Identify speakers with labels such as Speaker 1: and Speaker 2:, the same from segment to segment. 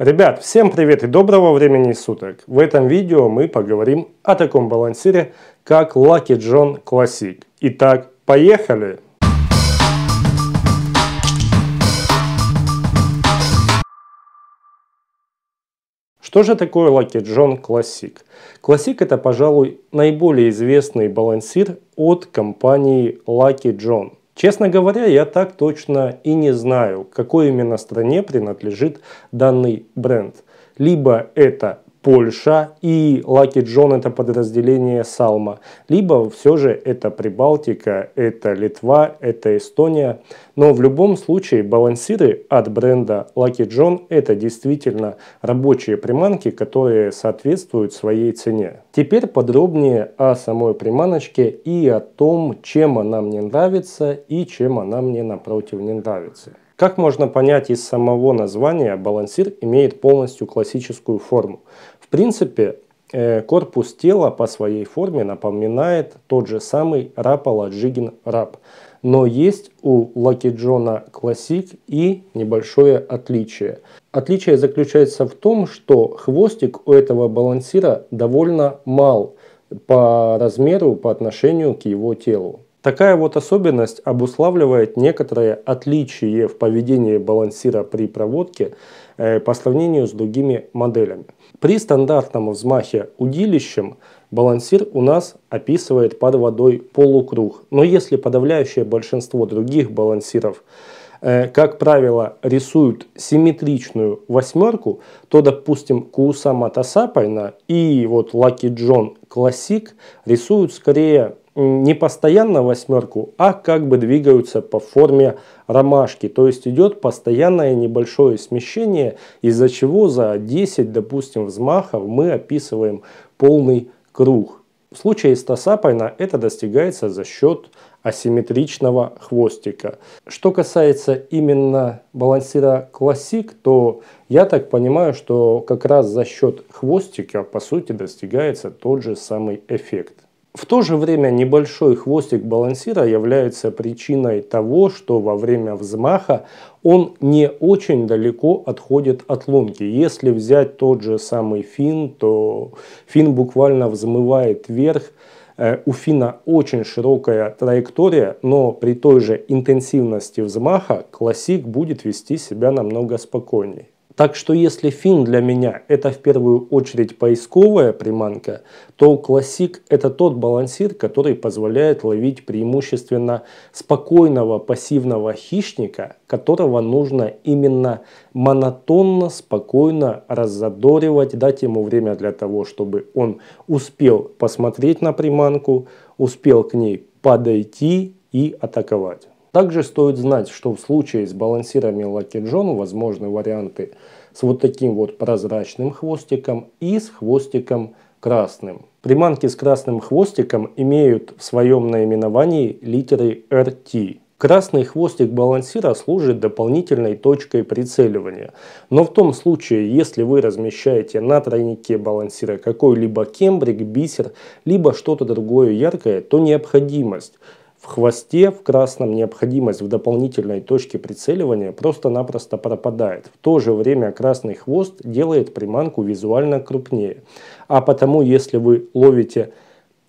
Speaker 1: Ребят, всем привет и доброго времени суток! В этом видео мы поговорим о таком балансире, как Lucky John Classic. Итак, поехали! Что же такое Lucky John Classic? Classic это, пожалуй, наиболее известный балансир от компании Lucky John – Честно говоря, я так точно и не знаю, какой именно стране принадлежит данный бренд. Либо это Польша и Лаки Джон это подразделение Салма. Либо все же это Прибалтика, это Литва, это Эстония. Но в любом случае балансиры от бренда Лаки Джон это действительно рабочие приманки, которые соответствуют своей цене. Теперь подробнее о самой приманочке и о том, чем она мне нравится и чем она мне напротив не нравится. Как можно понять из самого названия, балансир имеет полностью классическую форму принципе, э, корпус тела по своей форме напоминает тот же самый Рапала Джигин Рап. Но есть у Лаки Джона Классик и небольшое отличие. Отличие заключается в том, что хвостик у этого балансира довольно мал по размеру, по отношению к его телу. Такая вот особенность обуславливает некоторые отличия в поведении балансира при проводке э, по сравнению с другими моделями. При стандартном взмахе удилищем балансир у нас описывает под водой полукруг. Но если подавляющее большинство других балансиров э, как правило, рисуют симметричную восьмерку, то, допустим, Кусама Тасапайна и вот Лаки Джон Классик рисуют скорее не постоянно восьмерку, а как бы двигаются по форме ромашки. То есть идет постоянное небольшое смещение, из-за чего за 10, допустим, взмахов мы описываем полный круг. В случае с Тасапайна это достигается за счет асимметричного хвостика. Что касается именно балансира Classic, то я так понимаю, что как раз за счет хвостика по сути достигается тот же самый эффект. В то же время небольшой хвостик балансира является причиной того, что во время взмаха он не очень далеко отходит от лунки. Если взять тот же самый фин, то фин буквально взмывает вверх. Э, у фина очень широкая траектория, но при той же интенсивности взмаха классик будет вести себя намного спокойнее. Так что если фин для меня это в первую очередь поисковая приманка, то классик это тот балансир, который позволяет ловить преимущественно спокойного пассивного хищника, которого нужно именно монотонно, спокойно раззадоривать, дать ему время для того, чтобы он успел посмотреть на приманку, успел к ней подойти и атаковать. Также стоит знать, что в случае с балансирами Lucky John возможны варианты с вот таким вот прозрачным хвостиком и с хвостиком красным. Приманки с красным хвостиком имеют в своем наименовании литеры RT. Красный хвостик балансира служит дополнительной точкой прицеливания. Но в том случае, если вы размещаете на тройнике балансира какой-либо кембрик, бисер, либо что-то другое яркое, то необходимость в хвосте в красном необходимость в дополнительной точке прицеливания просто-напросто пропадает. В то же время красный хвост делает приманку визуально крупнее. А потому, если вы ловите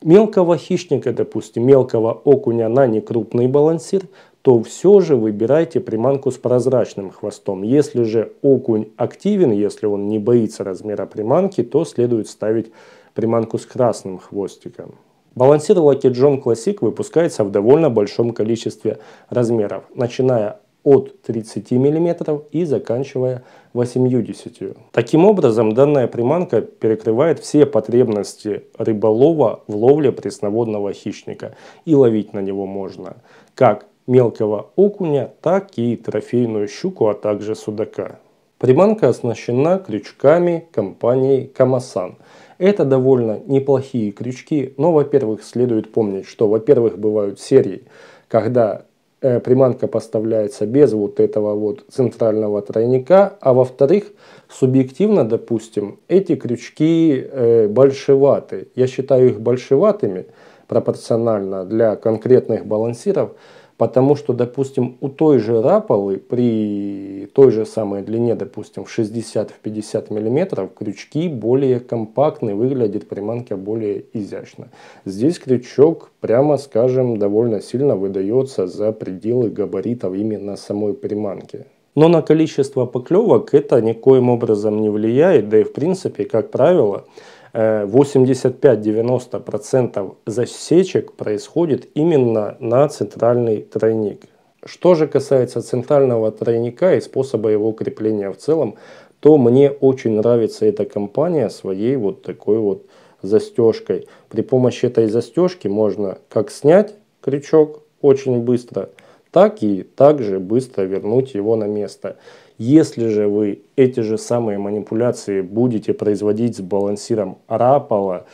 Speaker 1: мелкого хищника, допустим, мелкого окуня на некрупный балансир, то все же выбирайте приманку с прозрачным хвостом. Если же окунь активен, если он не боится размера приманки, то следует ставить приманку с красным хвостиком. Балансировалки Джон Classic выпускается в довольно большом количестве размеров, начиная от 30 мм и заканчивая 80. Таким образом, данная приманка перекрывает все потребности рыболова в ловле пресноводного хищника, и ловить на него можно как мелкого окуня, так и трофейную щуку, а также судака. Приманка оснащена крючками компании Камасан. Это довольно неплохие крючки, но, во-первых, следует помнить, что, во-первых, бывают серии, когда э, приманка поставляется без вот этого вот центрального тройника, а во-вторых, субъективно, допустим, эти крючки э, большеваты. Я считаю их большеватыми пропорционально для конкретных балансиров, Потому что, допустим, у той же рапалы при той же самой длине, допустим, в 60-50 мм, крючки более компактны, выглядит приманка более изящно. Здесь крючок, прямо скажем, довольно сильно выдается за пределы габаритов именно самой приманки. Но на количество поклевок это никоим образом не влияет, да и в принципе, как правило, 85-90% засечек происходит именно на центральный тройник. Что же касается центрального тройника и способа его крепления в целом, то мне очень нравится эта компания своей вот такой вот застежкой. При помощи этой застежки можно как снять крючок очень быстро, так и также быстро вернуть его на место. Если же вы эти же самые манипуляции будете производить с балансиром Рапала,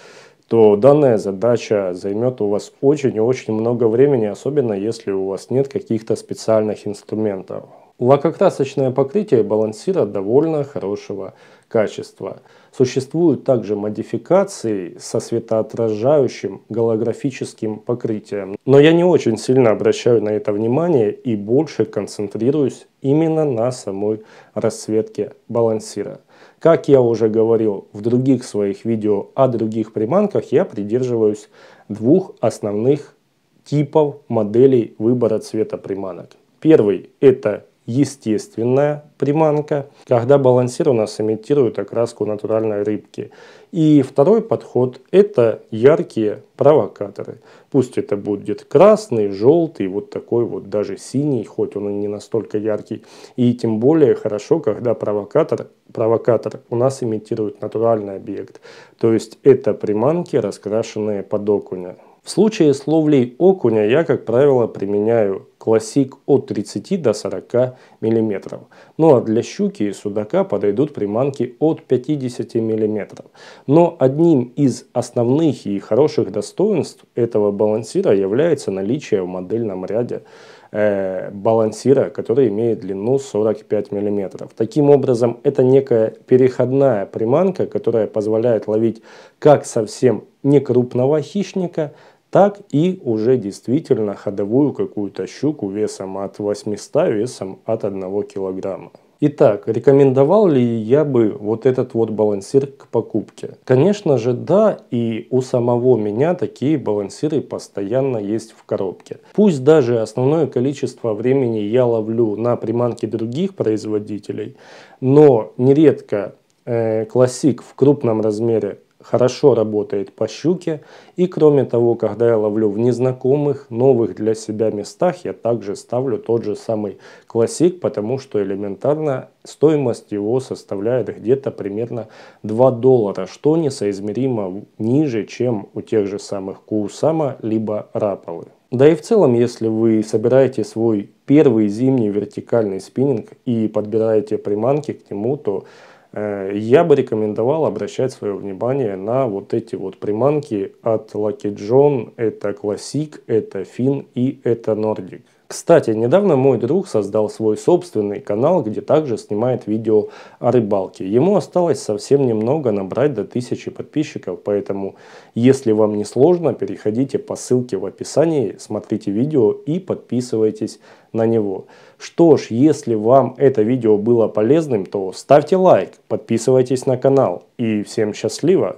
Speaker 1: то данная задача займет у вас очень и очень много времени, особенно если у вас нет каких-то специальных инструментов. Лакокрасочное покрытие балансира довольно хорошего качества. Существуют также модификации со светоотражающим голографическим покрытием. Но я не очень сильно обращаю на это внимание и больше концентрируюсь именно на самой расцветке балансира. Как я уже говорил в других своих видео о других приманках, я придерживаюсь двух основных типов моделей выбора цвета приманок. Первый – это естественная приманка, когда балансир у нас имитирует окраску натуральной рыбки. И второй подход – это яркие провокаторы. Пусть это будет красный, желтый, вот такой вот даже синий, хоть он и не настолько яркий. И тем более хорошо, когда провокатор, провокатор у нас имитирует натуральный объект. То есть это приманки, раскрашенные под окуня. В случае с ловлей окуня я, как правило, применяю классик от 30 до 40 мм. Ну а для щуки и судака подойдут приманки от 50 мм. Но одним из основных и хороших достоинств этого балансира является наличие в модельном ряде э, балансира, который имеет длину 45 мм. Таким образом, это некая переходная приманка, которая позволяет ловить как совсем некрупного хищника – так и уже действительно ходовую какую-то щуку весом от 800, весом от 1 килограмма. Итак, рекомендовал ли я бы вот этот вот балансир к покупке? Конечно же да, и у самого меня такие балансиры постоянно есть в коробке. Пусть даже основное количество времени я ловлю на приманке других производителей, но нередко э, классик в крупном размере хорошо работает по щуке. И кроме того, когда я ловлю в незнакомых, новых для себя местах, я также ставлю тот же самый классик, потому что элементарно стоимость его составляет где-то примерно 2 доллара, что несоизмеримо ниже, чем у тех же самых кусама либо раполы. Да и в целом, если вы собираете свой первый зимний вертикальный спиннинг и подбираете приманки к нему, то Э, я бы рекомендовал обращать свое внимание на вот эти вот приманки от Lucky John, это Classic, это Fin и это Nordic. Кстати, недавно мой друг создал свой собственный канал, где также снимает видео о рыбалке. Ему осталось совсем немного набрать до 1000 подписчиков, поэтому, если вам не сложно, переходите по ссылке в описании, смотрите видео и подписывайтесь на него. Что ж, если вам это видео было полезным, то ставьте лайк, подписывайтесь на канал и всем счастливо!